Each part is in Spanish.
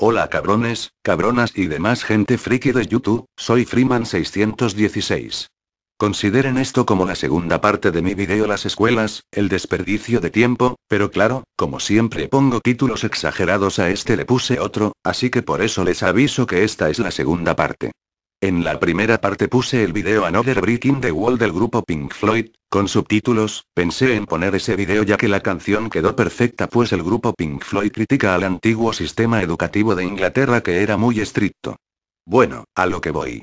Hola cabrones, cabronas y demás gente friki de YouTube, soy Freeman616. Consideren esto como la segunda parte de mi video Las escuelas, el desperdicio de tiempo, pero claro, como siempre pongo títulos exagerados a este le puse otro, así que por eso les aviso que esta es la segunda parte. En la primera parte puse el video Another breaking the Wall del grupo Pink Floyd, con subtítulos, pensé en poner ese video ya que la canción quedó perfecta pues el grupo Pink Floyd critica al antiguo sistema educativo de Inglaterra que era muy estricto. Bueno, a lo que voy.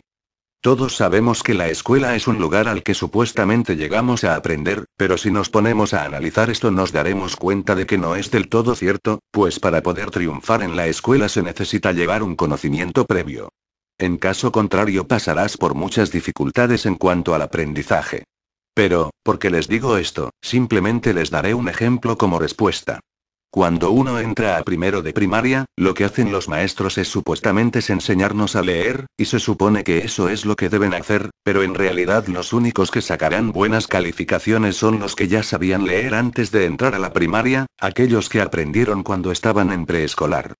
Todos sabemos que la escuela es un lugar al que supuestamente llegamos a aprender, pero si nos ponemos a analizar esto nos daremos cuenta de que no es del todo cierto, pues para poder triunfar en la escuela se necesita llevar un conocimiento previo. En caso contrario pasarás por muchas dificultades en cuanto al aprendizaje. Pero, porque les digo esto, simplemente les daré un ejemplo como respuesta. Cuando uno entra a primero de primaria, lo que hacen los maestros es supuestamente enseñarnos a leer, y se supone que eso es lo que deben hacer, pero en realidad los únicos que sacarán buenas calificaciones son los que ya sabían leer antes de entrar a la primaria, aquellos que aprendieron cuando estaban en preescolar.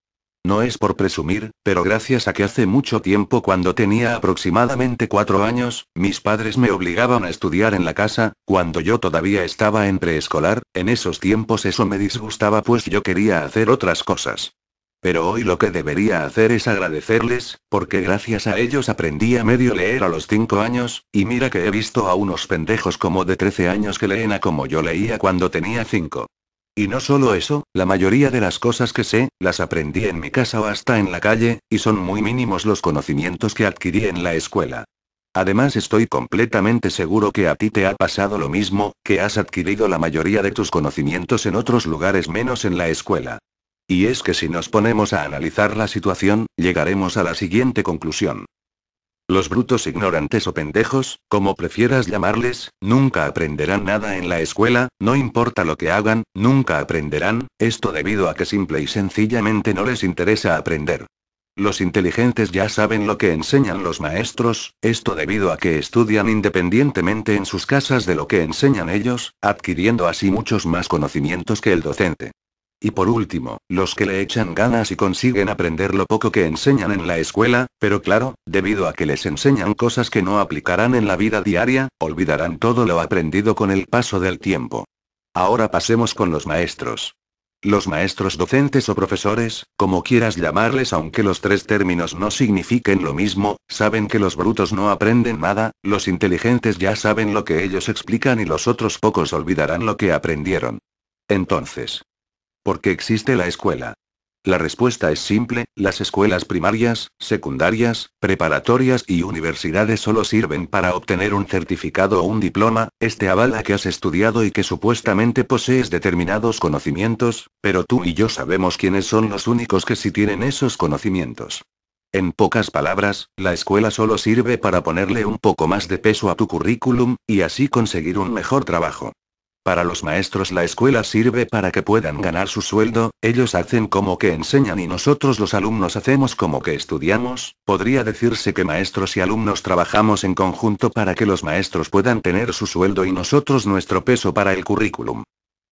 No es por presumir, pero gracias a que hace mucho tiempo cuando tenía aproximadamente cuatro años, mis padres me obligaban a estudiar en la casa, cuando yo todavía estaba en preescolar, en esos tiempos eso me disgustaba pues yo quería hacer otras cosas. Pero hoy lo que debería hacer es agradecerles, porque gracias a ellos aprendí a medio leer a los 5 años, y mira que he visto a unos pendejos como de 13 años que leen a como yo leía cuando tenía 5. Y no solo eso, la mayoría de las cosas que sé, las aprendí en mi casa o hasta en la calle, y son muy mínimos los conocimientos que adquirí en la escuela. Además estoy completamente seguro que a ti te ha pasado lo mismo, que has adquirido la mayoría de tus conocimientos en otros lugares menos en la escuela. Y es que si nos ponemos a analizar la situación, llegaremos a la siguiente conclusión. Los brutos ignorantes o pendejos, como prefieras llamarles, nunca aprenderán nada en la escuela, no importa lo que hagan, nunca aprenderán, esto debido a que simple y sencillamente no les interesa aprender. Los inteligentes ya saben lo que enseñan los maestros, esto debido a que estudian independientemente en sus casas de lo que enseñan ellos, adquiriendo así muchos más conocimientos que el docente. Y por último, los que le echan ganas y consiguen aprender lo poco que enseñan en la escuela, pero claro, debido a que les enseñan cosas que no aplicarán en la vida diaria, olvidarán todo lo aprendido con el paso del tiempo. Ahora pasemos con los maestros. Los maestros docentes o profesores, como quieras llamarles aunque los tres términos no signifiquen lo mismo, saben que los brutos no aprenden nada, los inteligentes ya saben lo que ellos explican y los otros pocos olvidarán lo que aprendieron. Entonces, ¿Por qué existe la escuela. La respuesta es simple, las escuelas primarias, secundarias, preparatorias y universidades solo sirven para obtener un certificado o un diploma, este avala que has estudiado y que supuestamente posees determinados conocimientos, pero tú y yo sabemos quiénes son los únicos que sí tienen esos conocimientos. En pocas palabras, la escuela solo sirve para ponerle un poco más de peso a tu currículum, y así conseguir un mejor trabajo. Para los maestros la escuela sirve para que puedan ganar su sueldo, ellos hacen como que enseñan y nosotros los alumnos hacemos como que estudiamos, podría decirse que maestros y alumnos trabajamos en conjunto para que los maestros puedan tener su sueldo y nosotros nuestro peso para el currículum.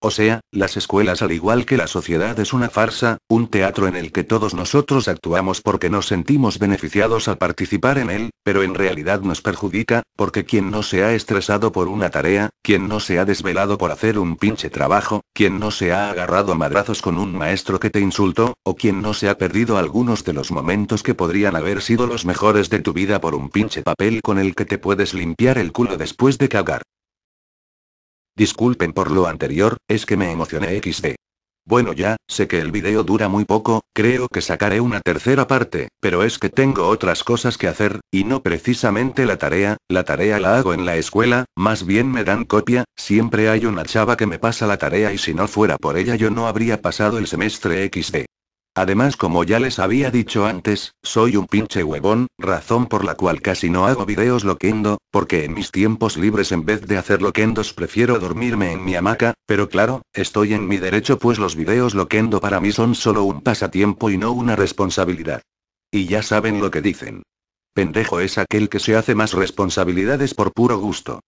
O sea, las escuelas al igual que la sociedad es una farsa, un teatro en el que todos nosotros actuamos porque nos sentimos beneficiados al participar en él, pero en realidad nos perjudica, porque quien no se ha estresado por una tarea, quien no se ha desvelado por hacer un pinche trabajo, quien no se ha agarrado a madrazos con un maestro que te insultó, o quien no se ha perdido algunos de los momentos que podrían haber sido los mejores de tu vida por un pinche papel con el que te puedes limpiar el culo después de cagar. Disculpen por lo anterior, es que me emocioné XD. Bueno ya, sé que el video dura muy poco, creo que sacaré una tercera parte, pero es que tengo otras cosas que hacer, y no precisamente la tarea, la tarea la hago en la escuela, más bien me dan copia, siempre hay una chava que me pasa la tarea y si no fuera por ella yo no habría pasado el semestre XD. Además, como ya les había dicho antes, soy un pinche huevón, razón por la cual casi no hago videos loquendo, porque en mis tiempos libres en vez de hacer loquendos prefiero dormirme en mi hamaca, pero claro, estoy en mi derecho pues los videos loquendo para mí son solo un pasatiempo y no una responsabilidad. Y ya saben lo que dicen. Pendejo es aquel que se hace más responsabilidades por puro gusto.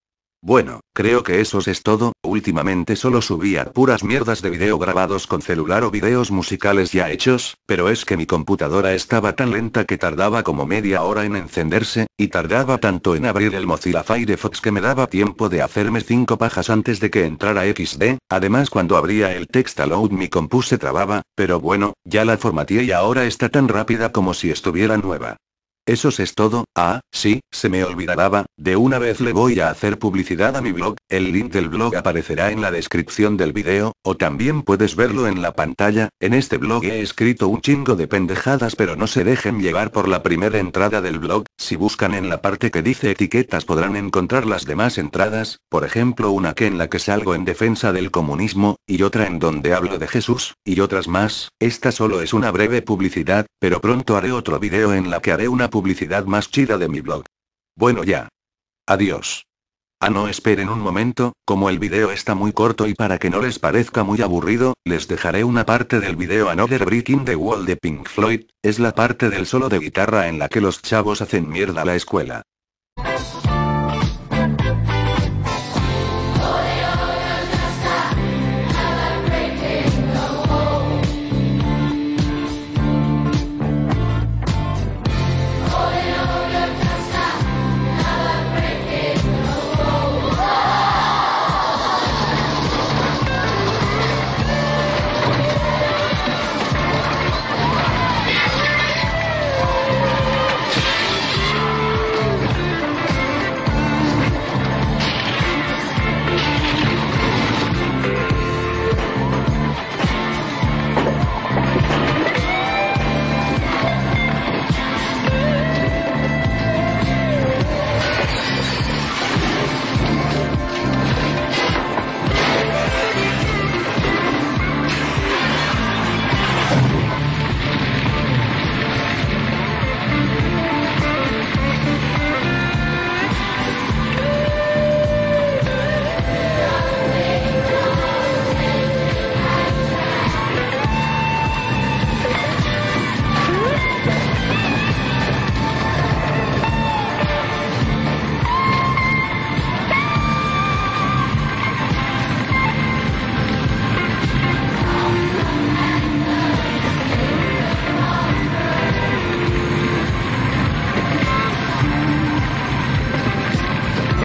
Bueno, creo que eso es todo, últimamente solo subía puras mierdas de video grabados con celular o videos musicales ya hechos, pero es que mi computadora estaba tan lenta que tardaba como media hora en encenderse, y tardaba tanto en abrir el Mozilla Firefox que me daba tiempo de hacerme cinco pajas antes de que entrara XD, además cuando abría el Textaload mi compu se trababa, pero bueno, ya la formateé y ahora está tan rápida como si estuviera nueva. Eso es todo, ah, sí, se me olvidaba, de una vez le voy a hacer publicidad a mi blog, el link del blog aparecerá en la descripción del video, o también puedes verlo en la pantalla, en este blog he escrito un chingo de pendejadas pero no se dejen llevar por la primera entrada del blog, si buscan en la parte que dice etiquetas podrán encontrar las demás entradas, por ejemplo una que en la que salgo en defensa del comunismo, y otra en donde hablo de Jesús, y otras más, esta solo es una breve publicidad, pero pronto haré otro video en la que haré una publicidad más chida de mi blog. Bueno ya. Adiós. Ah no esperen un momento, como el video está muy corto y para que no les parezca muy aburrido, les dejaré una parte del video Another Breaking the Wall de Pink Floyd, es la parte del solo de guitarra en la que los chavos hacen mierda a la escuela.